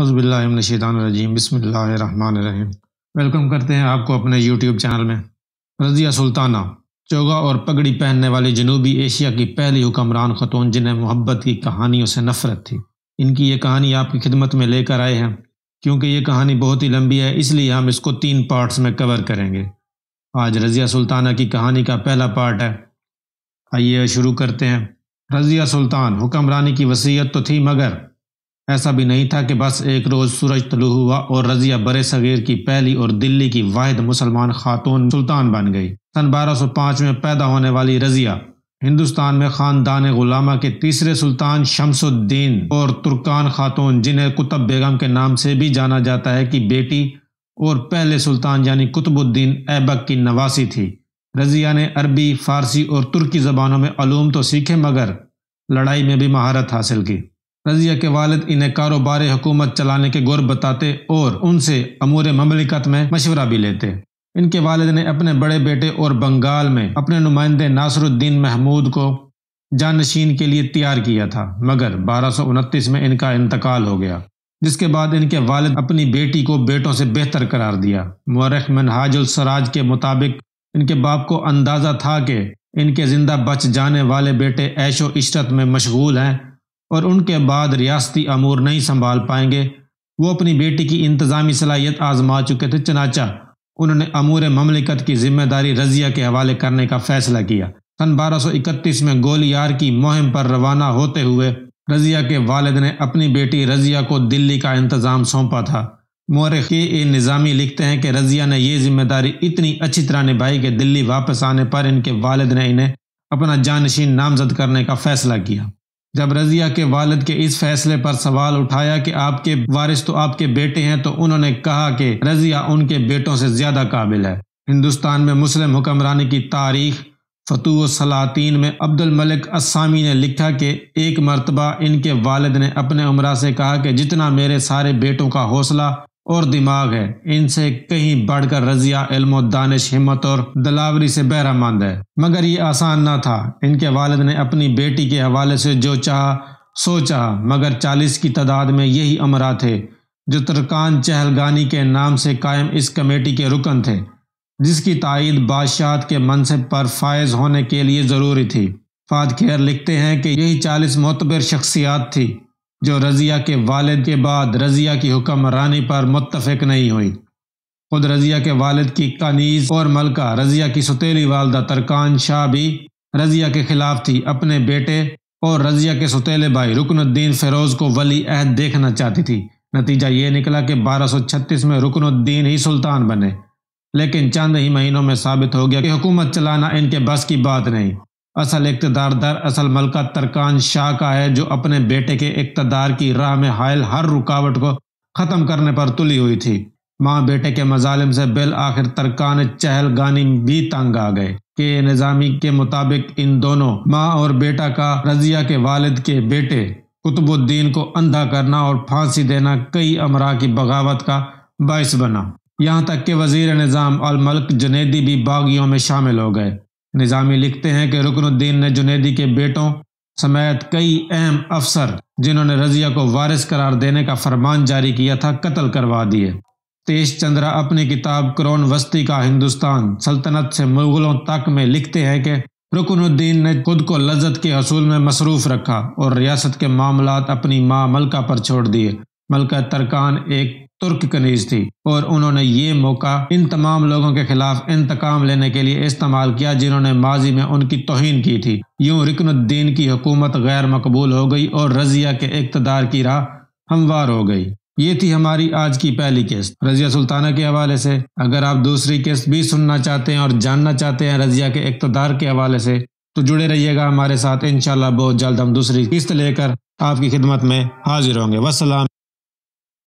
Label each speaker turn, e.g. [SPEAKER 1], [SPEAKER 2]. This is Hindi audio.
[SPEAKER 1] हज़बिल्लाशीदानरजीम बसमीम वेलकम करते हैं आपको अपने यूट्यूब चैनल में रज़िया सुल्ताना चोगा और पगड़ी पहनने वाली जनूबी एशिया की पहली हुक्मरान खतून जिन्हें मोहब्बत की कहानियों से नफरत थी इनकी ये कहानी आपकी खिदमत में लेकर आए हैं क्योंकि ये कहानी बहुत ही लंबी है इसलिए हम इसको तीन पार्ट्स में कवर करेंगे आज रज़िया सुल्ताना की कहानी का पहला पार्ट है आइए शुरू करते हैं रज़िया सुल्तान हुक्मरानी की वसीयत तो थी मगर ऐसा भी नहीं था कि बस एक रोज़ सूरज तलु हुआ और रजिया बरे सगीर की पहली और दिल्ली की वाहिद मुसलमान खातून सुल्तान बन गई सन 1205 में पैदा होने वाली रजिया हिंदुस्तान में ख़ानदान गुलामा के तीसरे सुल्तान शमसुद्दीन और तुर्कान खातून जिन्हें कुतुब बेगम के नाम से भी जाना जाता है की बेटी और पहले सुल्तान यानी कुतुबुद्दीन ऐबक की नवासी थी रजिया ने अरबी फारसी और तुर्की ज़बानों में आलूम तो सीखे मगर लड़ाई में भी महारत हासिल की रजिया के वालिद इन्हें कारोबार हुकूमत चलाने के गौर बताते और उनसे अमूर ममलिकत में मशवरा भी लेते इनके वालिद ने अपने बड़े बेटे और बंगाल में अपने नुमाइंदे नासरुद्दीन महमूद को जानशीन के लिए तैयार किया था मगर बारह में इनका इंतकाल हो गया जिसके बाद इनके वालद अपनी बेटी को बेटों से बेहतर करार दिया मौरख मनहाजुलसराज के मुताबिक इनके बाप को अंदाज़ा था कि इनके ज़िंदा बच जाने वाले बेटे ऐशो इशरत में मशगूल हैं और उनके बाद रियासती अमूर नहीं संभाल पाएंगे वो अपनी बेटी की इंतज़ामी सलाहियत आजमा चुके थे चनाचा उन्होंने अमूर ममलिकत की जिम्मेदारी रजिया के हवाले करने का फैसला किया सन 1231 में गोलियार की मुहिम पर रवाना होते हुए रजिया के वालद ने अपनी बेटी रजिया को दिल्ली का इंतज़ाम सौंपा था मोर के ए निज़ामी लिखते हैं कि रजिया ने यह जिम्मेदारी इतनी अच्छी तरह निभाई कि दिल्ली वापस आने पर इनके वालद ने इन्हें अपना जानशीन नामजद करने का फैसला किया जब रजिया के वालद के इस फैसले पर सवाल उठाया कि आपके वारिस तो आपके बेटे हैं तो उन्होंने कहा कि रजिया उनके बेटों से ज़्यादा काबिल है हिंदुस्तान में मुस्लिम हुक्मरानी की तारीख फतू सलातीन में अब्दुल मलिक असामी ने लिखा कि एक मरतबा इनके वालद ने अपने उमरा से कहा कि जितना मेरे सारे बेटों का हौसला और दिमाग है इनसे कहीं बढ़कर रजिया इल्म दानिश हिम्मत और दलावरी से बहरा मंद है मगर ये आसान ना था इनके वालद ने अपनी बेटी के हवाले से जो चाह सो मगर चालीस की तादाद में यही अमरा थे जो तरकान चहलगानी के नाम से कायम इस कमेटी के रुकन थे जिसकी तइद बादशाह के मनसब पर फायज होने के लिए ज़रूरी थी फाद खेर लिखते हैं कि यही चालीस मतबर शख्सियात थी जो रज़िया के वालिद के बाद रज़िया की हुक्मरानी पर मुतफ़ नहीं हुई खुद रज़िया के वालिद की कनीज और मलका रज़िया की सतीली वालदा तरकान शाह भी रज़िया के ख़िलाफ़ थी अपने बेटे और रज़िया के सतीले भाई रुकनुद्दीन फ़िरोज़ को वली अहद देखना चाहती थी नतीजा ये निकला कि 1236 में रुकनुद्दीन ही सुल्तान बने लेकिन चंद ही महीनों में साबित हो गया कि हुकूमत चलाना इनके बस की बात नहीं असल इकतदार दर असल मलका तरकान शाह का है जो अपने बेटे के इकतदार की राह में हायल हर रुकावट को ख़त्म करने पर तुली हुई थी माँ बेटे के मजालिम से बिल आखिर तरकान गानी भी तंग आ गए के निज़ामी के मुताबिक इन दोनों माँ और बेटा का रजिया के वालिद के बेटे कुतुबुद्दीन को अंधा करना और फांसी देना कई अमरा की बगावत का बायस बना यहाँ तक के वजीर निज़ाम अलमल्क जनेदी भी बागियों में शामिल हो गए निज़ामी लिखते हैं कि रुकनुद्दीन ने जुनेदी के बेटों समेत कई अहम अफसर जिन्होंने रजिया को वारिस करार देने का फरमान जारी किया था कत्ल करवा दिए तेज चंद्रा अपनी किताब क्रोन वस्ती का हिंदुस्तान सल्तनत से मुगलों तक में लिखते हैं कि रुकनुद्दीन ने खुद को लज्जत के असूल में मसरूफ़ रखा और रियासत के मामला अपनी माँ मलका पर छोड़ दिए मलका तरकान एक तुर्क कनीज थी और उन्होंने ये मौका इन तमाम लोगों के खिलाफ इंतकाम लेने के लिए इस्तेमाल किया जिन्होंने माजी में उनकी तोहन की थी यूं रिकनुद्दीन की हुकूमत गैर मकबूल हो गई और रजिया के इकतदार की राह हमवार हो गई ये थी हमारी आज की पहली किस्त रजिया सुल्ताना के हवाले से अगर आप दूसरी किस्त भी सुनना चाहते हैं और जानना चाहते हैं रजिया के इकतदार के हवाले से तो जुड़े रहिएगा हमारे साथ इन बहुत जल्द हम दूसरी किस्त लेकर आपकी खिदमत में हाजिर होंगे वसलाम